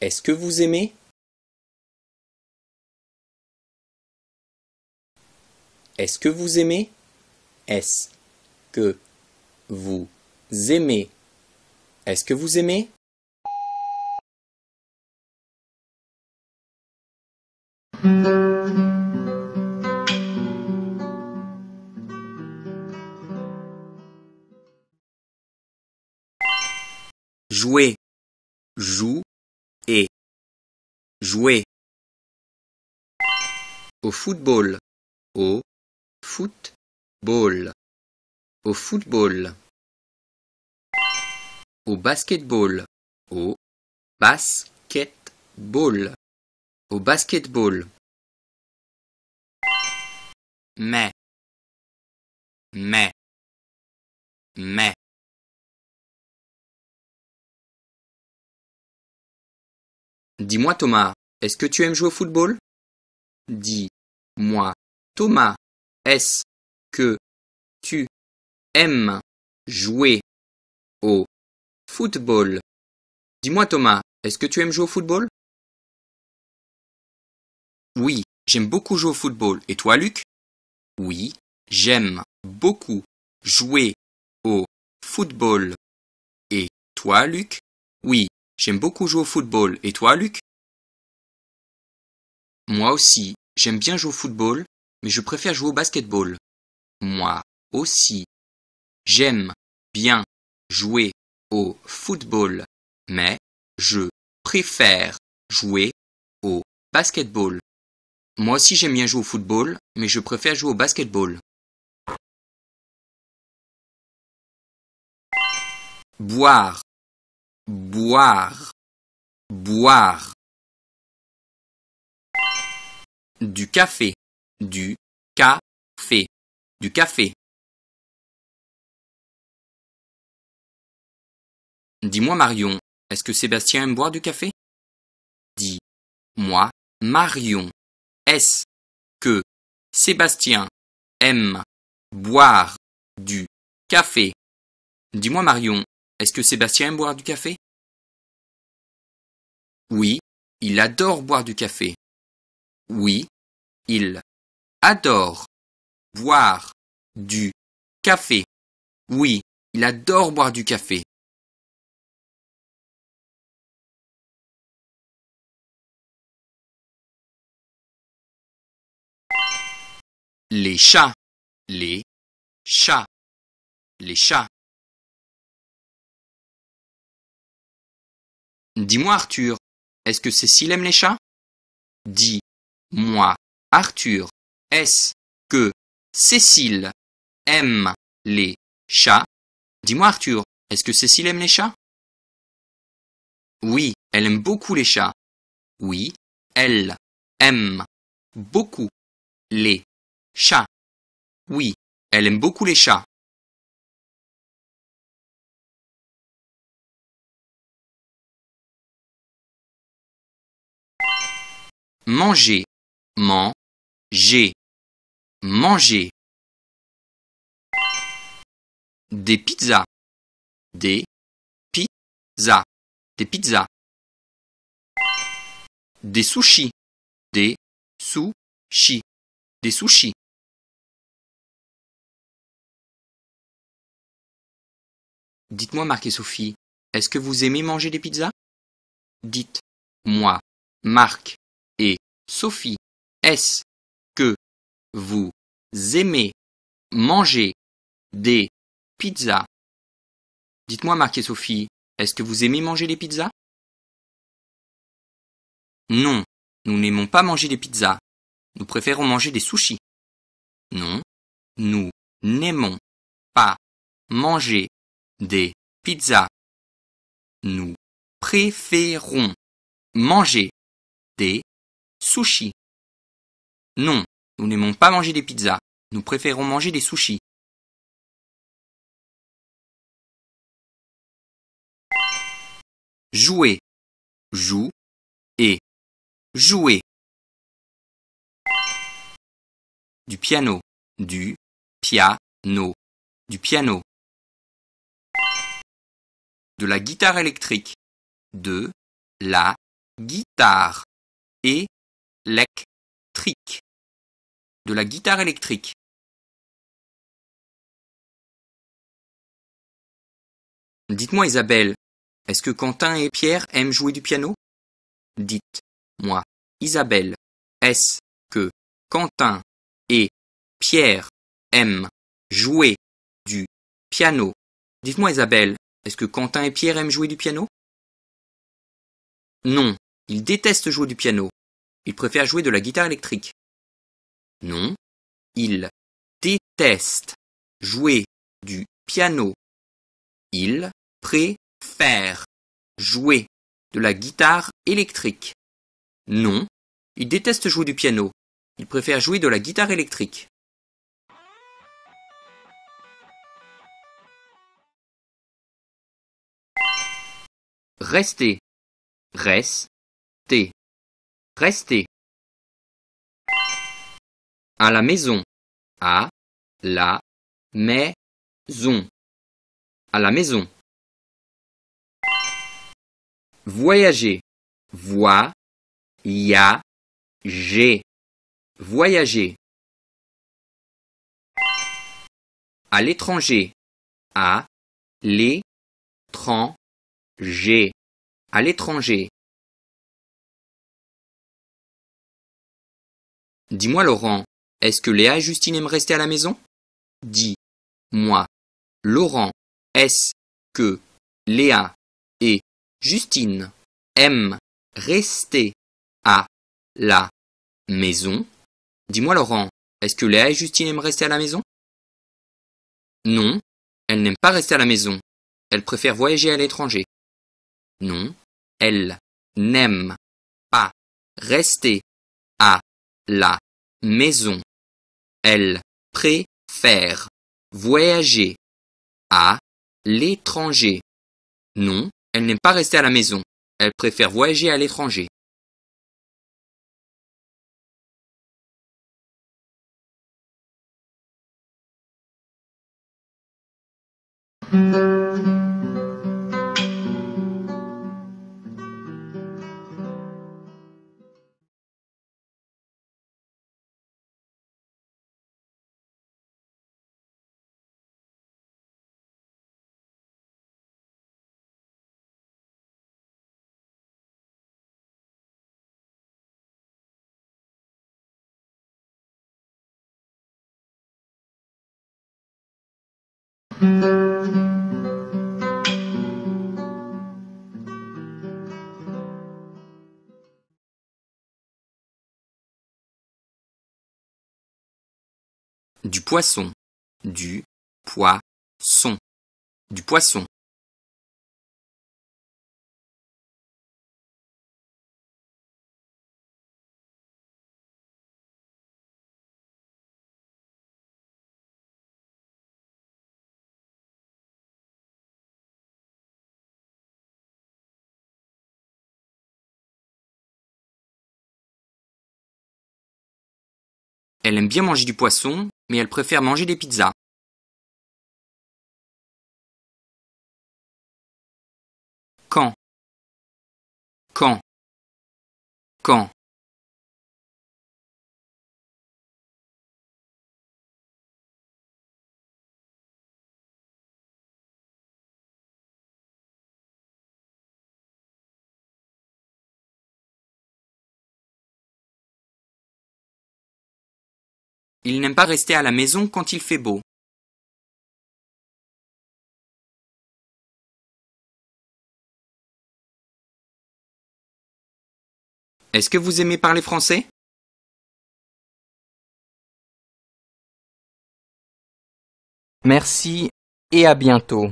Est-ce que vous aimez Est-ce que vous aimez Est-ce que vous aimez est-ce que vous aimez Jouer, joue et jouer. Au football, au football, au football au basketball au basket-ball, au basketball Mais, mais, mais. Dis-moi Thomas, est-ce que tu aimes jouer au football Dis-moi Thomas, est-ce que tu aimes jouer au Football Dis-moi Thomas, est-ce que tu aimes jouer au football? Oui, j'aime beaucoup jouer au football. Et toi, Luc? Oui, j'aime beaucoup jouer au football. Et toi, Luc? Oui, j'aime beaucoup jouer au football. Et toi, Luc? Moi aussi, j'aime bien jouer au football, mais je préfère jouer au basketball. Moi aussi, j'aime bien jouer au football, mais je préfère jouer au basketball. Moi aussi j'aime bien jouer au football, mais je préfère jouer au basketball. Boire, boire, boire. Du café, du café, du café. Dis-moi, Marion, est-ce que Sébastien aime boire du café Dis. Moi, Marion, est-ce que Sébastien aime boire du café Dis-moi, Marion, est-ce que Sébastien aime boire du café Oui, il adore boire du café. Oui, il adore boire du café. Oui, il adore boire du café. Les chats Les chats Les chats Dis-moi Arthur, est-ce que Cécile aime les chats Dis-moi Arthur, est-ce que Cécile aime les chats Dis-moi Arthur, est-ce que Cécile aime les chats Oui, elle aime beaucoup les chats. Oui, elle aime beaucoup les chats. Chat. Oui, elle aime beaucoup les chats. Manger. Man. Manger. Des pizzas. Des. Pizzas. Des pizzas. Des sushis. Des. chi Des sushis. Dites-moi, Marc et Sophie, est-ce que vous aimez manger des pizzas Dites, moi, Marc et Sophie, est-ce que vous aimez manger des pizzas Dites-moi, Marc et Sophie, est-ce que vous aimez manger des pizzas Non, nous n'aimons pas manger des pizzas. Nous préférons manger des sushis. Non, nous n'aimons pas manger des pizzas. Nous préférons manger des sushis. Non, nous n'aimons pas manger des pizzas. Nous préférons manger des sushis. Jouer. Joue et jouer. Du piano. Du piano. Du piano de la guitare électrique, de la guitare électrique, de la guitare électrique. Dites-moi Isabelle, est-ce que Quentin et Pierre aiment jouer du piano Dites-moi Isabelle, est-ce que Quentin et Pierre aiment jouer du piano Dites-moi Isabelle, est-ce que Quentin et Pierre aiment jouer du piano Non, ils détestent jouer du piano. Ils préfèrent jouer de la guitare électrique. Non, ils détestent jouer du piano. Ils préfèrent jouer de la guitare électrique. Non, ils détestent jouer du piano. Ils préfèrent jouer de la guitare électrique. Restez, rester, restez. À la maison, à la maison, à la maison. Voyager, voyager, voyager. À l'étranger, à l'étranger, à l'étranger. Dis-moi Laurent, est-ce que Léa et Justine aiment rester à la maison Dis-moi Laurent, est-ce que Léa et Justine aiment rester à la maison Dis-moi Laurent, est-ce que Léa et Justine aiment rester à la maison Non, elles n'aiment pas rester à la maison. Elles préfèrent voyager à l'étranger. Non, elle n'aime pas rester à la maison. Elle préfère voyager à l'étranger. Non, elle n'aime pas rester à la maison. Elle préfère voyager à l'étranger. Du poisson, du poisson, du poisson. Elle aime bien manger du poisson, mais elle préfère manger des pizzas. Quand Quand Quand Il n'aime pas rester à la maison quand il fait beau. Est-ce que vous aimez parler français Merci et à bientôt.